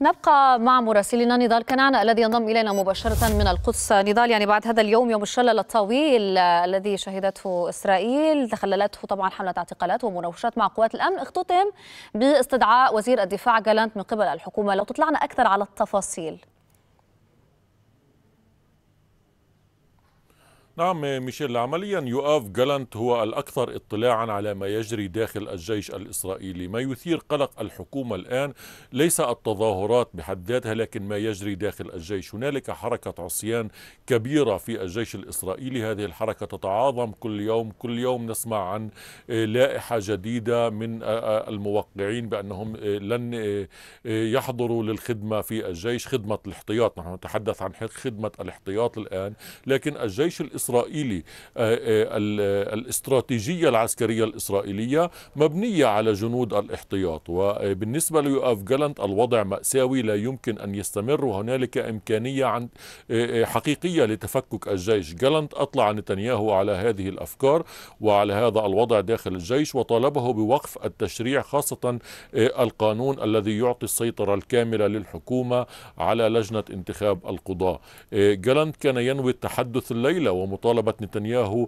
نبقى مع مراسلنا نضال كنعان الذي ينضم الينا مباشره من القدس نضال يعني بعد هذا اليوم يوم الشلل الطويل الذي شهدته اسرائيل تخللته طبعا حمله اعتقالات ومناوشات مع قوات الامن اختتم باستدعاء وزير الدفاع جالانت من قبل الحكومه لو تطلعنا اكثر على التفاصيل نعم ميشيل عمليا يؤاف جالانت هو الأكثر اطلاعا على ما يجري داخل الجيش الإسرائيلي ما يثير قلق الحكومة الآن ليس التظاهرات بحد ذاتها لكن ما يجري داخل الجيش هنالك حركة عصيان كبيرة في الجيش الإسرائيلي هذه الحركة تتعاظم كل يوم كل يوم نسمع عن لائحة جديدة من الموقعين بأنهم لن يحضروا للخدمة في الجيش خدمة الاحتياط نحن نتحدث عن خدمة الاحتياط الآن لكن الجيش الإسرائيلي الإسرائيلي آه، آه، الاستراتيجية العسكرية الإسرائيلية مبنية على جنود الاحتياط وبالنسبة ليؤاف جالنت الوضع مأساوي لا يمكن أن يستمر وهنالك إمكانية عن آه، حقيقية لتفكك الجيش جالنت أطلع نتنياهو على هذه الأفكار وعلى هذا الوضع داخل الجيش وطالبه بوقف التشريع خاصة القانون الذي يعطي السيطرة الكاملة للحكومة على لجنة انتخاب القضاء جالنت كان ينوي التحدث الليلة ومت مطالبه نتنياهو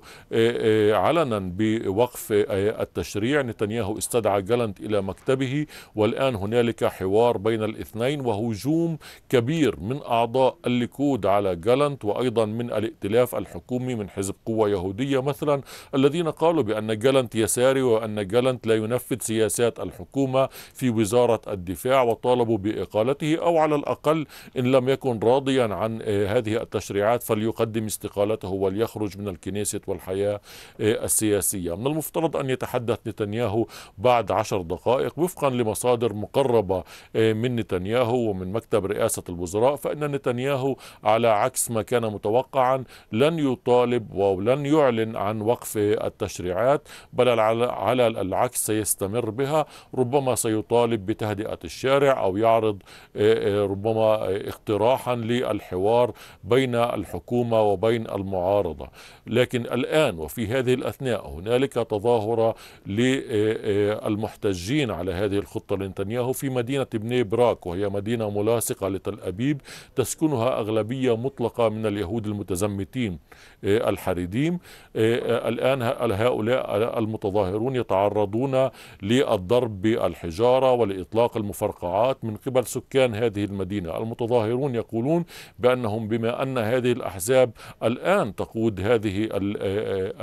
علنا بوقف التشريع نتنياهو استدعى جالنت إلى مكتبه والآن هنالك حوار بين الاثنين وهجوم كبير من أعضاء الليكود على جالنت وأيضا من الائتلاف الحكومي من حزب قوة يهودية مثلا الذين قالوا بأن جالنت يساري وأن جالنت لا ينفذ سياسات الحكومة في وزارة الدفاع وطالبوا بإقالته أو على الأقل إن لم يكن راضيا عن هذه التشريعات فليقدم استقالته وليخرج من الكنيسة والحياة آه، السياسية من المفترض أن يتحدث نتنياهو بعد عشر دقائق وفقا لمصادر مقربة آه، من نتنياهو ومن مكتب رئاسة الوزراء فإن نتنياهو على عكس ما كان متوقعا لن يطالب ولن يعلن عن وقف التشريعات بل على العكس سيستمر بها ربما سيطالب بتهدئة الشارع أو يعرض آه، ربما اقتراحا للحوار بين الحكومة وبين المعارضة المعارضة لكن الآن وفي هذه الأثناء هنالك تظاهرة للمحتجين على هذه الخطة لنتنياهو في مدينة بني براك وهي مدينة ملاصقة لتل أبيب تسكنها أغلبية مطلقة من اليهود المتزمتين آه، الحريديم آه، الآن هؤلاء المتظاهرون يتعرضون للضرب بالحجارة ولإطلاق المفرقعات من قبل سكان هذه المدينة المتظاهرون يقولون بأنهم بما أن هذه الأحزاب الآن تقوم تقود هذه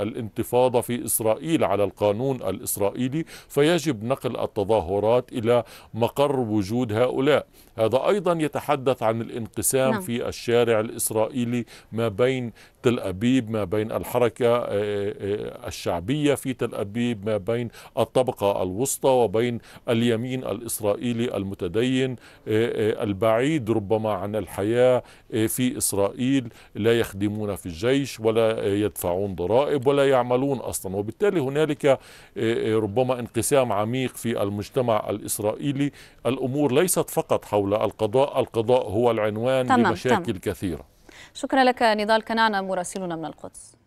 الانتفاضة في إسرائيل على القانون الإسرائيلي فيجب نقل التظاهرات إلى مقر وجود هؤلاء هذا أيضا يتحدث عن الانقسام نعم. في الشارع الإسرائيلي ما بين تل أبيب ما بين الحركة الشعبية في تل أبيب ما بين الطبقة الوسطى وبين اليمين الإسرائيلي المتدين البعيد ربما عن الحياة في إسرائيل لا يخدمون في الجيش ولا يدفعون ضرائب ولا يعملون أصلا وبالتالي هنالك آه، آه، ربما انقسام عميق في المجتمع الإسرائيلي الأمور ليست فقط حول القضاء القضاء هو العنوان تمام لمشاكل تمام. كثيرة شكرا لك نضال كنعنا مراسلنا من القدس